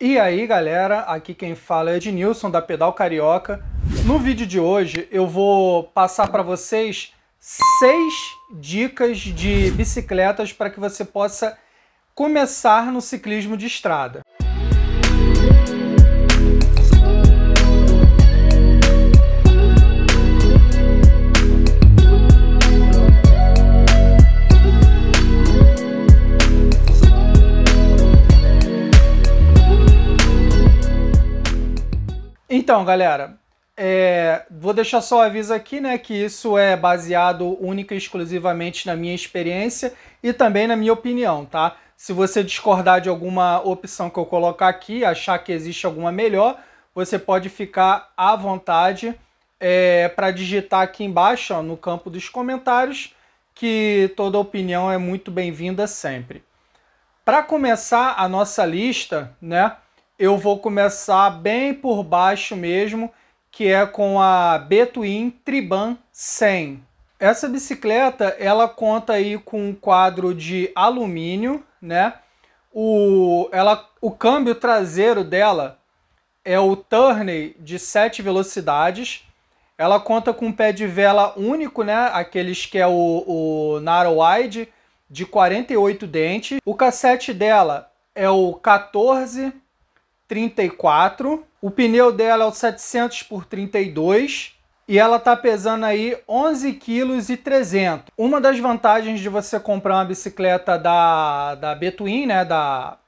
E aí galera, aqui quem fala é Ednilson da Pedal Carioca. No vídeo de hoje eu vou passar para vocês seis dicas de bicicletas para que você possa começar no ciclismo de estrada. Então, galera, é, vou deixar só o aviso aqui, né, que isso é baseado única e exclusivamente na minha experiência e também na minha opinião, tá? Se você discordar de alguma opção que eu colocar aqui, achar que existe alguma melhor, você pode ficar à vontade é, para digitar aqui embaixo, ó, no campo dos comentários, que toda opinião é muito bem-vinda sempre. Para começar a nossa lista, né? eu vou começar bem por baixo mesmo, que é com a Betwin Triban 100. Essa bicicleta, ela conta aí com um quadro de alumínio, né? O, ela, o câmbio traseiro dela é o Turney de 7 velocidades. Ela conta com um pé de vela único, né? Aqueles que é o, o Narrow Wide, de 48 dentes. O cassete dela é o 14 34. O pneu dela é o 700 por 32 e ela tá pesando aí 11 kg e 300. Uma das vantagens de você comprar uma bicicleta da da betuin né, da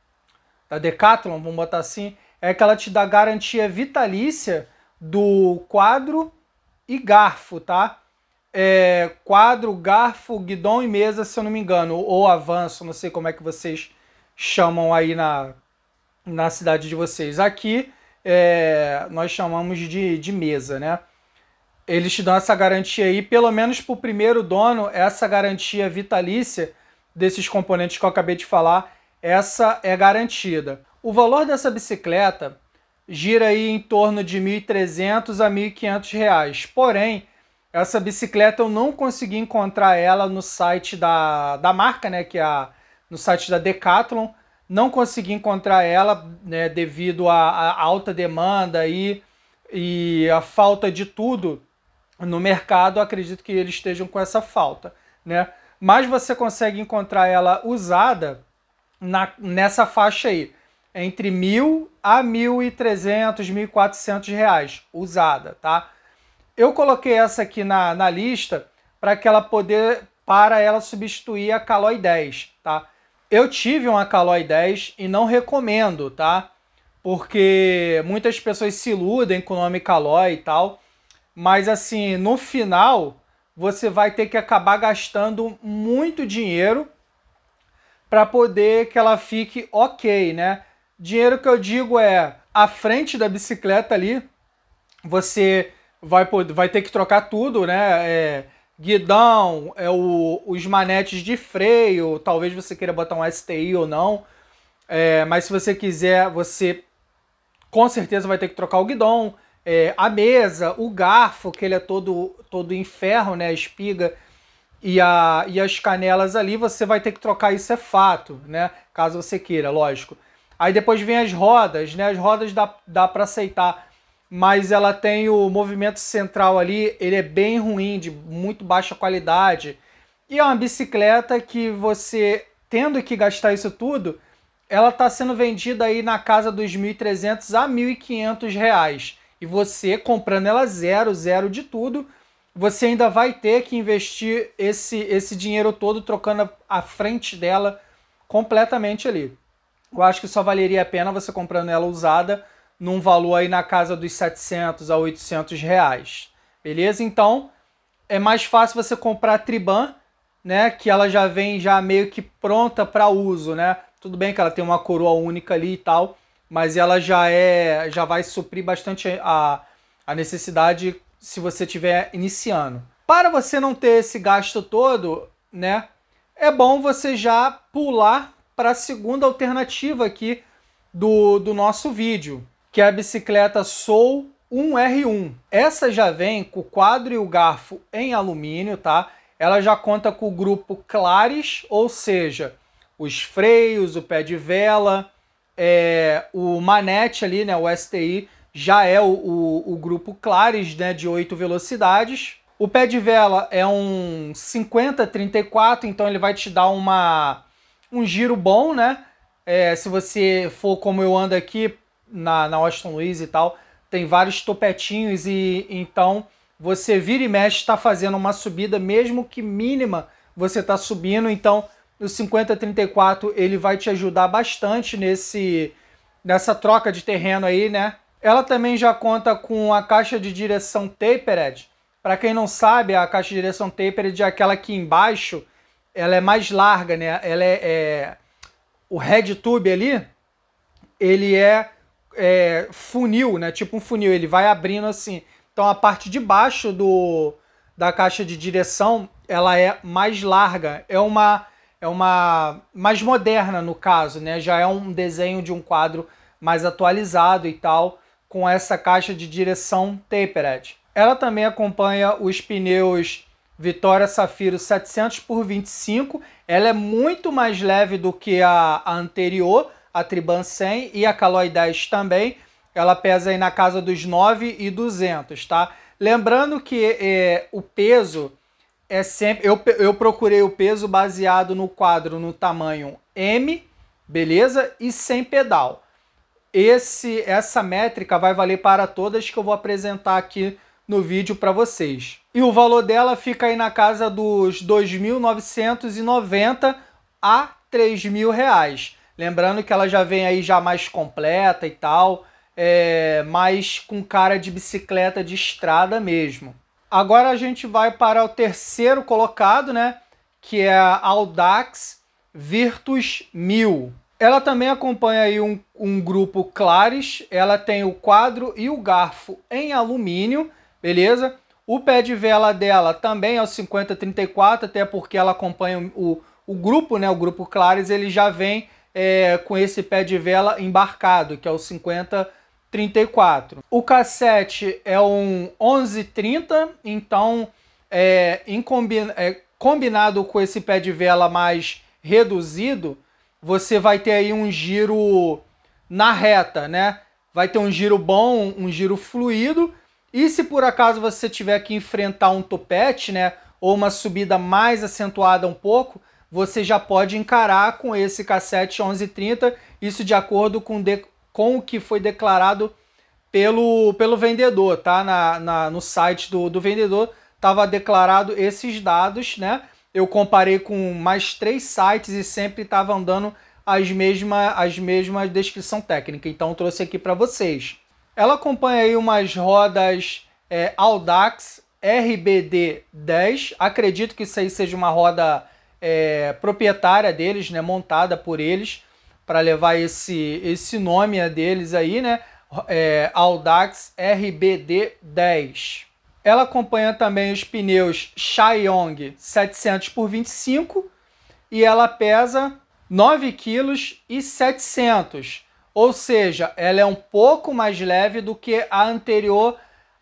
da Decathlon, vamos botar assim, é que ela te dá garantia vitalícia do quadro e garfo, tá? É, quadro, garfo, guidão e mesa, se eu não me engano, ou avanço, não sei como é que vocês chamam aí na na cidade de vocês. Aqui é, nós chamamos de, de mesa, né? Eles te dão essa garantia aí, pelo menos para o primeiro dono, essa garantia vitalícia desses componentes que eu acabei de falar, essa é garantida. O valor dessa bicicleta gira aí em torno de R$ 1.300 a R$ 1.500, reais. porém, essa bicicleta eu não consegui encontrar ela no site da, da marca, né, que é a, no site da Decathlon, não consegui encontrar ela né, devido à, alta demanda e, e a falta de tudo no mercado. Acredito que eles estejam com essa falta, né? Mas você consegue encontrar ela usada na, nessa faixa aí, entre mil a mil e trezentos, mil quatrocentos reais usada, tá? Eu coloquei essa aqui na, na lista para que ela poder para ela substituir a Caloi 10, tá? Eu tive um Caloi 10 e não recomendo, tá? Porque muitas pessoas se iludem com o nome Caloi e tal. Mas assim, no final, você vai ter que acabar gastando muito dinheiro para poder que ela fique ok, né? Dinheiro que eu digo é a frente da bicicleta ali, você vai, vai ter que trocar tudo, né? É, guidão, é o, os manetes de freio, talvez você queira botar um STI ou não, é, mas se você quiser, você com certeza vai ter que trocar o guidão, é, a mesa, o garfo, que ele é todo, todo em ferro, né, a espiga e, a, e as canelas ali, você vai ter que trocar, isso é fato, né, caso você queira, lógico. Aí depois vem as rodas, né, as rodas dá, dá para aceitar mas ela tem o movimento central ali, ele é bem ruim, de muito baixa qualidade. E é uma bicicleta que você, tendo que gastar isso tudo, ela está sendo vendida aí na casa dos 1.300 a 1.500 reais. E você, comprando ela zero, zero de tudo, você ainda vai ter que investir esse, esse dinheiro todo trocando a, a frente dela completamente ali. Eu acho que só valeria a pena você comprando ela usada num valor aí na casa dos 700 a 800 reais, beleza? Então é mais fácil você comprar a Triban, né? Que ela já vem já meio que pronta para uso, né? Tudo bem que ela tem uma coroa única ali e tal, mas ela já é, já vai suprir bastante a, a necessidade se você tiver iniciando. Para você não ter esse gasto todo, né? É bom você já pular para a segunda alternativa aqui do, do nosso vídeo, que é a bicicleta Soul 1R1. Essa já vem com o quadro e o garfo em alumínio, tá? Ela já conta com o grupo Clares, ou seja, os freios, o pé de vela, é, o manete ali, né, o STI, já é o, o, o grupo Clares, né, de 8 velocidades. O pé de vela é um 50-34, então ele vai te dar uma, um giro bom, né? É, se você for como eu ando aqui, na, na Austin Luiz e tal, tem vários topetinhos e então você vira e mexe, está fazendo uma subida, mesmo que mínima, você está subindo, então o 5034 ele vai te ajudar bastante nesse nessa troca de terreno aí, né? Ela também já conta com a caixa de direção tapered. Para quem não sabe, a caixa de direção tapered é aquela que embaixo ela é mais larga, né? Ela é, é... o head tube ali, ele é é, funil, né? Tipo um funil, ele vai abrindo assim. Então a parte de baixo do, da caixa de direção ela é mais larga, é uma é uma mais moderna no caso, né? Já é um desenho de um quadro mais atualizado e tal, com essa caixa de direção tapered. Ela também acompanha os pneus Vitória Safiro 700 por 25. Ela é muito mais leve do que a, a anterior, a Triban 100 e a Caloi 10 também. Ela pesa aí na casa dos 9,200, e tá? Lembrando que é, o peso é sempre... Eu, eu procurei o peso baseado no quadro no tamanho M, beleza? E sem pedal. Esse, essa métrica vai valer para todas que eu vou apresentar aqui no vídeo para vocês. E o valor dela fica aí na casa dos 2.990 a 3.000 reais. Lembrando que ela já vem aí já mais completa e tal, é, mas com cara de bicicleta de estrada mesmo. Agora a gente vai para o terceiro colocado, né? Que é a Audax Virtus 1000. Ela também acompanha aí um, um grupo Clares. Ela tem o quadro e o garfo em alumínio, beleza? O pé de vela dela também é o 5034, até porque ela acompanha o, o grupo, né? O grupo Clares, ele já vem é, com esse pé de vela embarcado, que é o 5034. O cassete é um 1130, então é, é, combinado com esse pé de vela mais reduzido, você vai ter aí um giro na reta, né? Vai ter um giro bom, um giro fluido. E se por acaso você tiver que enfrentar um topete, né? Ou uma subida mais acentuada um pouco, você já pode encarar com esse cassete 1130, isso de acordo com, de, com o que foi declarado pelo, pelo vendedor, tá? Na, na, no site do, do vendedor estava declarado esses dados, né? Eu comparei com mais três sites e sempre estavam dando as mesmas as mesmas descrição técnica. Então trouxe aqui para vocês. Ela acompanha aí umas rodas é, Audax RBD 10. Acredito que isso aí seja uma roda é, proprietária deles, né, montada por eles, para levar esse, esse nome a deles aí, né, é, Audax RBD10. Ela acompanha também os pneus Xiaoyong 700 por 25 e ela pesa 9 kg e 700, ou seja, ela é um pouco mais leve do que a anterior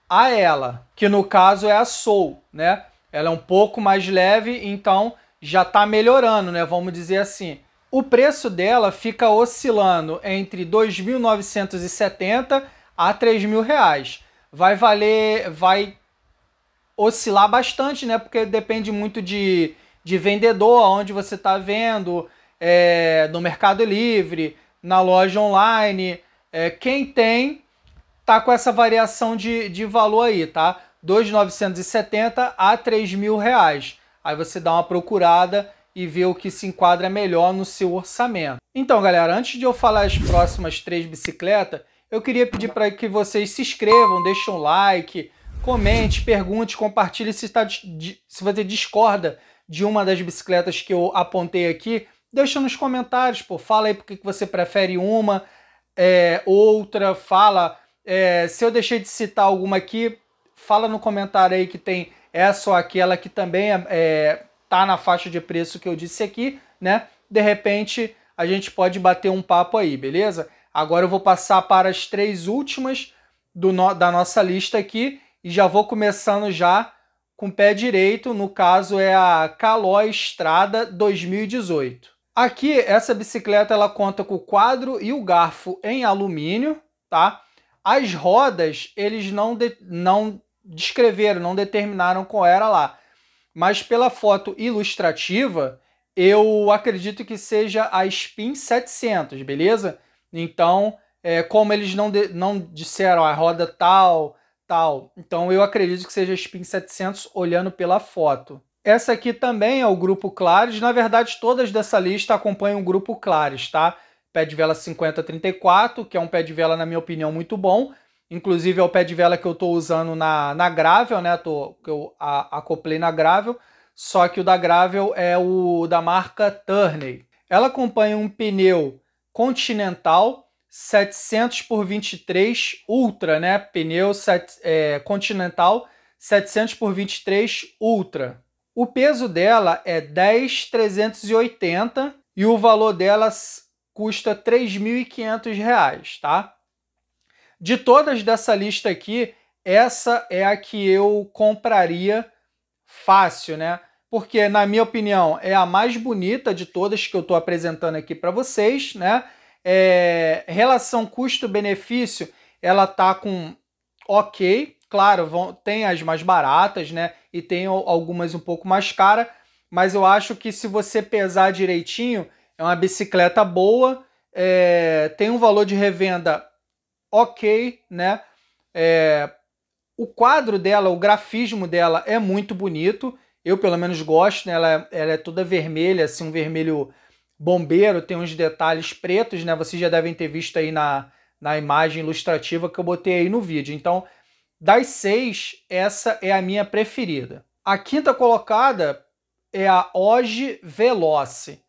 a ela, que no caso é a Soul, né? Ela é um pouco mais leve, então já está melhorando, né? Vamos dizer assim. O preço dela fica oscilando entre 2.970 a 3.000 reais. Vai valer, vai oscilar bastante, né? Porque depende muito de, de vendedor, onde você está vendo, é, no Mercado Livre, na loja online. É, quem tem tá com essa variação de, de valor aí, tá? 2.970 a 3.000 reais. Aí você dá uma procurada e vê o que se enquadra melhor no seu orçamento. Então, galera, antes de eu falar as próximas três bicicletas, eu queria pedir para que vocês se inscrevam, deixem um like, comente, pergunte, compartilhe se, tá, de, se você discorda de uma das bicicletas que eu apontei aqui. Deixa nos comentários, pô, fala aí porque que você prefere uma, é, outra, fala. É, se eu deixei de citar alguma aqui, fala no comentário aí que tem é só aquela que também está é, é, na faixa de preço que eu disse aqui, né? De repente a gente pode bater um papo aí, beleza? Agora eu vou passar para as três últimas do no, da nossa lista aqui e já vou começando já com o pé direito, no caso é a Caloi Estrada 2018. Aqui essa bicicleta ela conta com o quadro e o garfo em alumínio, tá? As rodas eles não, de, não descreveram, não determinaram qual era lá. Mas pela foto ilustrativa, eu acredito que seja a Spin 700, beleza? Então, é, como eles não, de, não disseram a roda tal, tal, então eu acredito que seja a Spin 700 olhando pela foto. Essa aqui também é o grupo Clares. Na verdade, todas dessa lista acompanham o grupo Clares, tá? Pé de vela 5034, que é um pé de vela, na minha opinião, muito bom. Inclusive é o pé de vela que eu estou usando na, na Gravel, né? Tô, que eu a, acoplei na Gravel. Só que o da Gravel é o da marca Turney. Ela acompanha um pneu Continental 700 por 23 Ultra, né? Pneu set, é, Continental 700 por 23 Ultra. O peso dela é 10,380 e o valor dela custa R$ reais, tá? De todas dessa lista aqui, essa é a que eu compraria fácil, né? Porque, na minha opinião, é a mais bonita de todas que eu estou apresentando aqui para vocês, né? É, relação custo-benefício, ela tá com ok, claro, vão, tem as mais baratas, né? E tem algumas um pouco mais cara, mas eu acho que se você pesar direitinho, é uma bicicleta boa, é, tem um valor de revenda ok, né? É, o quadro dela, o grafismo dela é muito bonito. Eu, pelo menos, gosto. Né? Ela, ela é toda vermelha, assim, um vermelho bombeiro, tem uns detalhes pretos, né? Vocês já devem ter visto aí na, na imagem ilustrativa que eu botei aí no vídeo. Então, das seis, essa é a minha preferida. A quinta colocada é a Oge Veloce.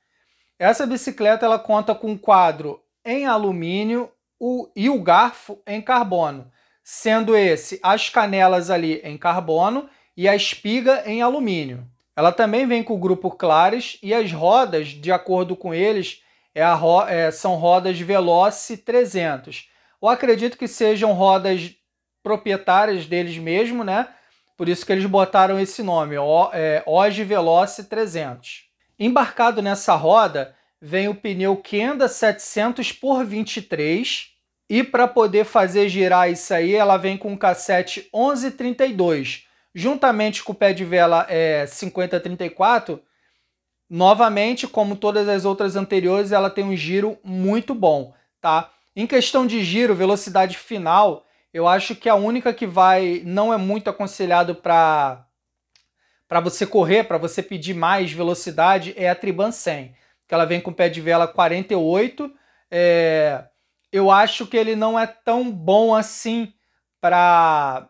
Essa bicicleta ela conta com um quadro em alumínio o, e o garfo em carbono, sendo esse as canelas ali em carbono e a espiga em alumínio. Ela também vem com o grupo Clares e as rodas, de acordo com eles, é ro é, são rodas Veloce 300. Eu acredito que sejam rodas proprietárias deles mesmo, né? Por isso que eles botaram esse nome, o, é, Oge Veloce 300. Embarcado nessa roda vem o pneu Kenda 700 por 23 e para poder fazer girar isso aí, ela vem com um cassete 1132, juntamente com o pé de vela é, 5034. Novamente, como todas as outras anteriores, ela tem um giro muito bom, tá? Em questão de giro, velocidade final, eu acho que a única que vai não é muito aconselhado para para você correr, para você pedir mais velocidade é a Triban 100, que ela vem com pé de vela 48, é, eu acho que ele não é tão bom assim para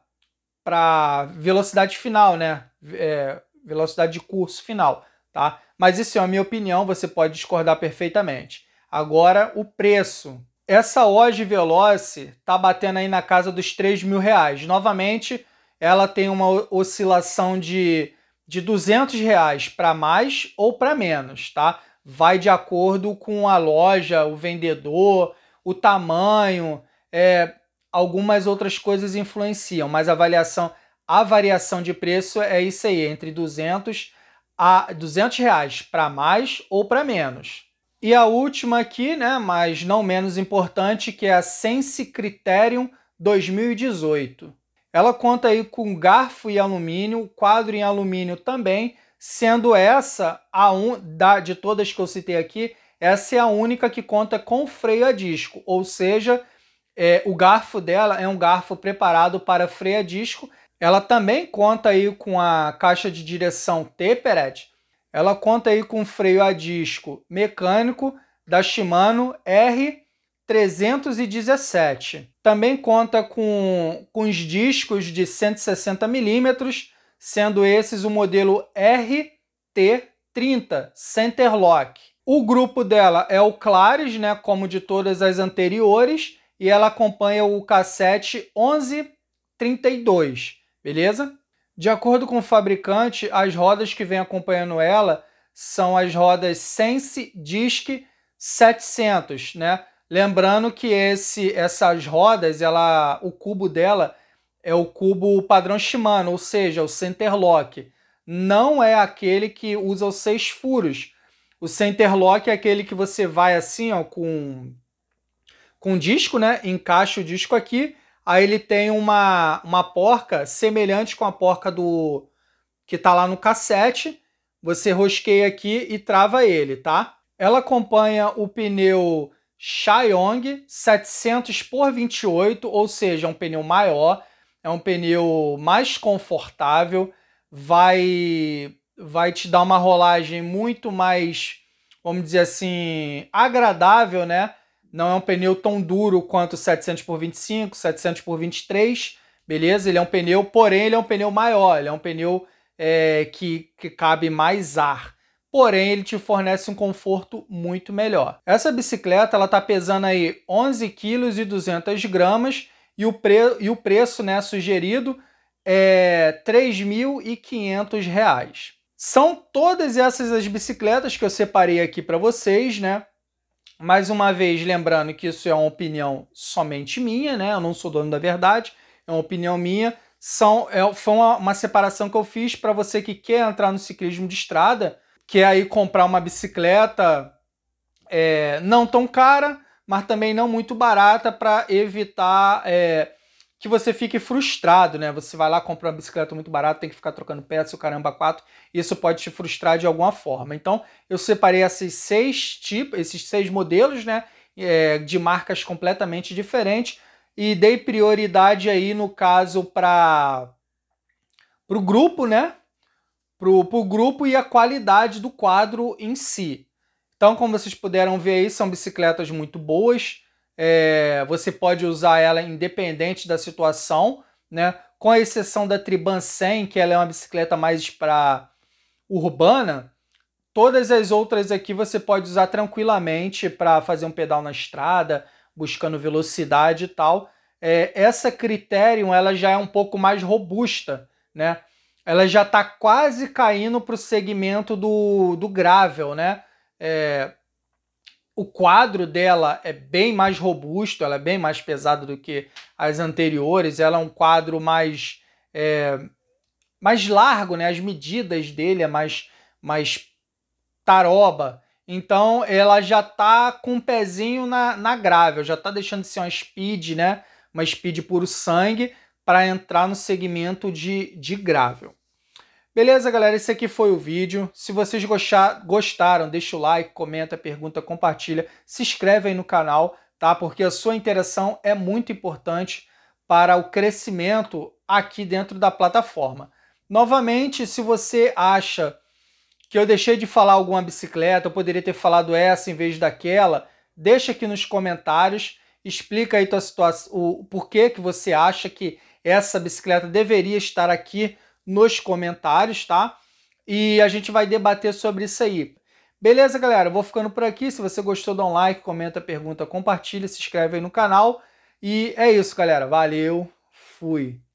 para velocidade final, né? É, velocidade de curso final, tá? Mas isso é a minha opinião, você pode discordar perfeitamente. Agora, o preço. Essa Oge Veloce tá batendo aí na casa dos 3 mil reais. Novamente, ela tem uma oscilação de, de 200 reais para mais ou para menos, tá? Vai de acordo com a loja, o vendedor, o tamanho, é, algumas outras coisas influenciam, mas a avaliação, a variação de preço é isso aí, entre 200 a 200 reais para mais ou para menos. E a última aqui, né, mas não menos importante, que é a Sense Criterium 2018. Ela conta aí com garfo e alumínio, quadro em alumínio também, sendo essa a um da de todas que eu citei aqui, essa é a única que conta com freio a disco, ou seja, é, o garfo dela é um garfo preparado para freio a disco. Ela também conta aí com a caixa de direção Tepered. Ela conta aí com freio a disco mecânico da Shimano R317. Também conta com, com os discos de 160 mm, sendo esses o modelo RT30 Centerlock. O grupo dela é o Clares, né, como de todas as anteriores, e ela acompanha o cassete 1132, beleza? De acordo com o fabricante, as rodas que vem acompanhando ela são as rodas Sense Disc 700, né? Lembrando que esse, essas rodas, ela, o cubo dela é o cubo padrão Shimano, ou seja, o Centerlock. Não é aquele que usa os seis furos, o center lock é aquele que você vai assim, ó, com com disco, né? Encaixa o disco aqui. Aí ele tem uma, uma porca semelhante com a porca do que tá lá no cassete. Você rosqueia aqui e trava ele, tá? Ela acompanha o pneu Xiaoyong 700 por 28, ou seja, é um pneu maior, é um pneu mais confortável, vai vai te dar uma rolagem muito mais, vamos dizer assim, agradável, né? Não é um pneu tão duro quanto 700 por 25, 700 por 23, beleza? Ele é um pneu, porém ele é um pneu maior, ele é um pneu é, que, que cabe mais ar. Porém, ele te fornece um conforto muito melhor. Essa bicicleta ela tá pesando aí 11 kg e 200 gramas e o, pre e o preço né, sugerido é R$ 3.500. São todas essas as bicicletas que eu separei aqui para vocês, né? Mais uma vez, lembrando que isso é uma opinião somente minha, né? Eu não sou dono da verdade, é uma opinião minha. São, é, foi uma, uma separação que eu fiz para você que quer entrar no ciclismo de estrada, quer aí comprar uma bicicleta é, não tão cara, mas também não muito barata para evitar é, que você fique frustrado, né? Você vai lá, compra uma bicicleta muito barata, tem que ficar trocando peças, o caramba, quatro. Isso pode te frustrar de alguma forma. Então, eu separei esses seis tipos, esses seis modelos, né? É, de marcas completamente diferentes e dei prioridade aí, no caso, para o grupo, né? Para o grupo e a qualidade do quadro em si. Então, como vocês puderam ver aí, são bicicletas muito boas é, você pode usar ela independente da situação, né? Com a exceção da Triban 100, que ela é uma bicicleta mais para urbana, todas as outras aqui você pode usar tranquilamente para fazer um pedal na estrada, buscando velocidade e tal. É, essa Criterion ela já é um pouco mais robusta, né? Ela já está quase caindo para o segmento do, do gravel, né? É, o quadro dela é bem mais robusto, ela é bem mais pesada do que as anteriores, ela é um quadro mais, é, mais largo, né? as medidas dele é mais, mais taroba. Então ela já tá com um pezinho na, na grave, já tá deixando de ser uma speed, né? Uma speed puro sangue para entrar no segmento de, de grável. Beleza, galera? Esse aqui foi o vídeo. Se vocês gostaram, deixa o like, comenta, pergunta, compartilha, se inscreve aí no canal, tá? Porque a sua interação é muito importante para o crescimento aqui dentro da plataforma. Novamente, se você acha que eu deixei de falar alguma bicicleta, eu poderia ter falado essa em vez daquela, deixa aqui nos comentários, explica aí tua situação, o porquê que você acha que essa bicicleta deveria estar aqui nos comentários, tá? E a gente vai debater sobre isso aí. Beleza, galera? Eu vou ficando por aqui. Se você gostou, dá um like, comenta, pergunta, compartilha, se inscreve aí no canal. E é isso, galera. Valeu, fui.